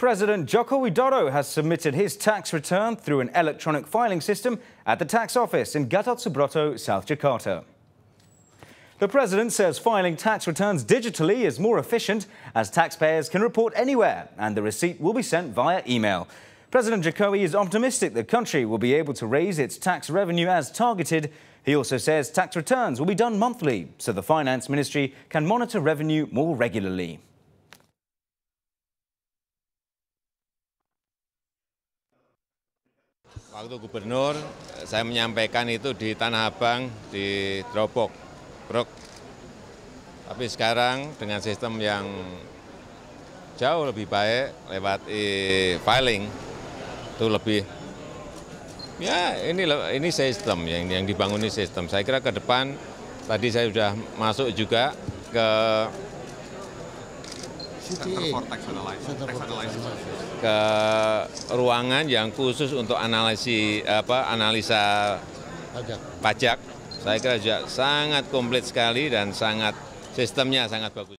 President Joko Widodo has submitted his tax return through an electronic filing system at the tax office in Gatot Subroto, South Jakarta. The president says filing tax returns digitally is more efficient as taxpayers can report anywhere and the receipt will be sent via email. President Jokowi is optimistic the country will be able to raise its tax revenue as targeted. He also says tax returns will be done monthly so the finance ministry can monitor revenue more regularly. Waktu gubernur, saya menyampaikan itu di Tanah Abang, di Drobok, Brok. Tapi sekarang dengan sistem yang jauh lebih baik lewat e-filing, itu lebih ya ini ini sistem yang yang dibangun ini sistem. Saya kira ke depan tadi saya sudah masuk juga ke Center for Tax Analysis. Ke ruangan yang khusus untuk analisi apa analisa pajak. pajak. Saya kira juga sangat komplit sekali dan sangat sistemnya sangat bagus.